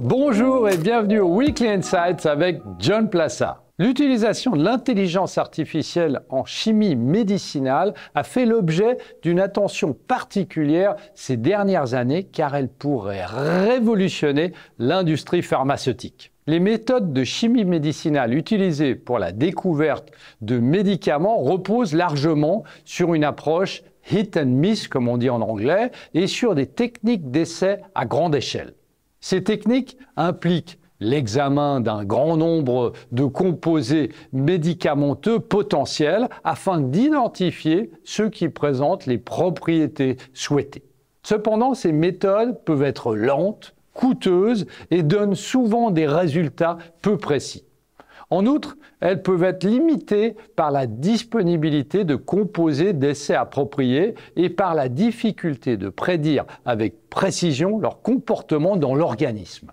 Bonjour et bienvenue au Weekly Insights avec John Plaza. L'utilisation de l'intelligence artificielle en chimie médicinale a fait l'objet d'une attention particulière ces dernières années car elle pourrait révolutionner l'industrie pharmaceutique. Les méthodes de chimie médicinale utilisées pour la découverte de médicaments reposent largement sur une approche hit and miss, comme on dit en anglais, et sur des techniques d'essai à grande échelle. Ces techniques impliquent l'examen d'un grand nombre de composés médicamenteux potentiels afin d'identifier ceux qui présentent les propriétés souhaitées. Cependant, ces méthodes peuvent être lentes, coûteuses et donnent souvent des résultats peu précis. En outre, elles peuvent être limitées par la disponibilité de composés d'essais appropriés et par la difficulté de prédire avec précision leur comportement dans l'organisme.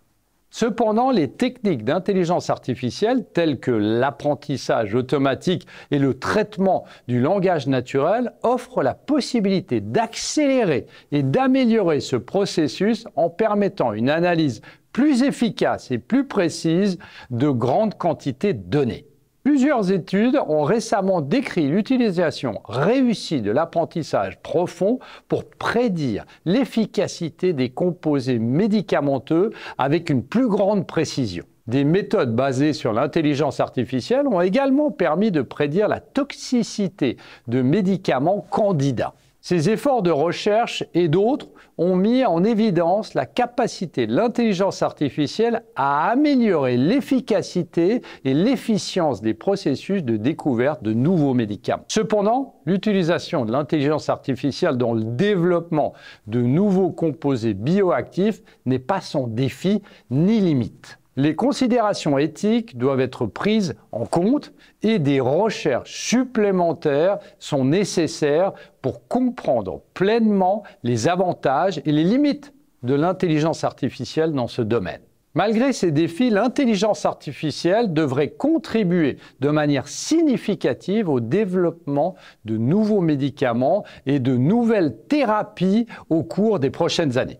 Cependant, les techniques d'intelligence artificielle telles que l'apprentissage automatique et le traitement du langage naturel offrent la possibilité d'accélérer et d'améliorer ce processus en permettant une analyse plus efficace et plus précise de grandes quantités de données. Plusieurs études ont récemment décrit l'utilisation réussie de l'apprentissage profond pour prédire l'efficacité des composés médicamenteux avec une plus grande précision. Des méthodes basées sur l'intelligence artificielle ont également permis de prédire la toxicité de médicaments candidats. Ces efforts de recherche et d'autres ont mis en évidence la capacité de l'intelligence artificielle à améliorer l'efficacité et l'efficience des processus de découverte de nouveaux médicaments. Cependant, l'utilisation de l'intelligence artificielle dans le développement de nouveaux composés bioactifs n'est pas sans défi ni limite les considérations éthiques doivent être prises en compte et des recherches supplémentaires sont nécessaires pour comprendre pleinement les avantages et les limites de l'intelligence artificielle dans ce domaine. Malgré ces défis, l'intelligence artificielle devrait contribuer de manière significative au développement de nouveaux médicaments et de nouvelles thérapies au cours des prochaines années.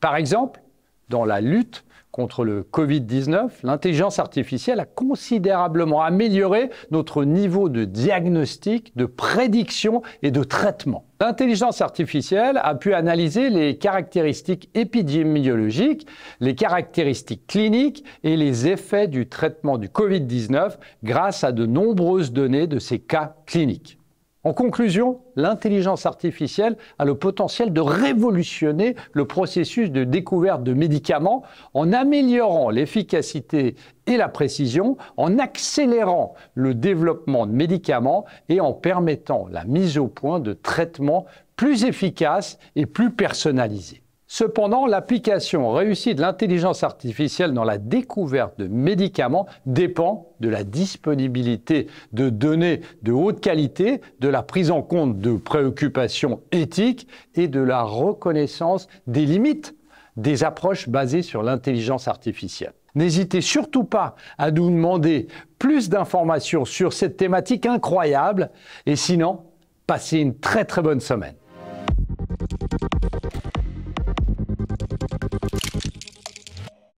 Par exemple, dans la lutte contre le Covid-19, l'intelligence artificielle a considérablement amélioré notre niveau de diagnostic, de prédiction et de traitement. L'intelligence artificielle a pu analyser les caractéristiques épidémiologiques, les caractéristiques cliniques et les effets du traitement du Covid-19 grâce à de nombreuses données de ces cas cliniques. En conclusion, l'intelligence artificielle a le potentiel de révolutionner le processus de découverte de médicaments en améliorant l'efficacité et la précision, en accélérant le développement de médicaments et en permettant la mise au point de traitements plus efficaces et plus personnalisés. Cependant, l'application réussie de l'intelligence artificielle dans la découverte de médicaments dépend de la disponibilité de données de haute qualité, de la prise en compte de préoccupations éthiques et de la reconnaissance des limites des approches basées sur l'intelligence artificielle. N'hésitez surtout pas à nous demander plus d'informations sur cette thématique incroyable et sinon, passez une très très bonne semaine.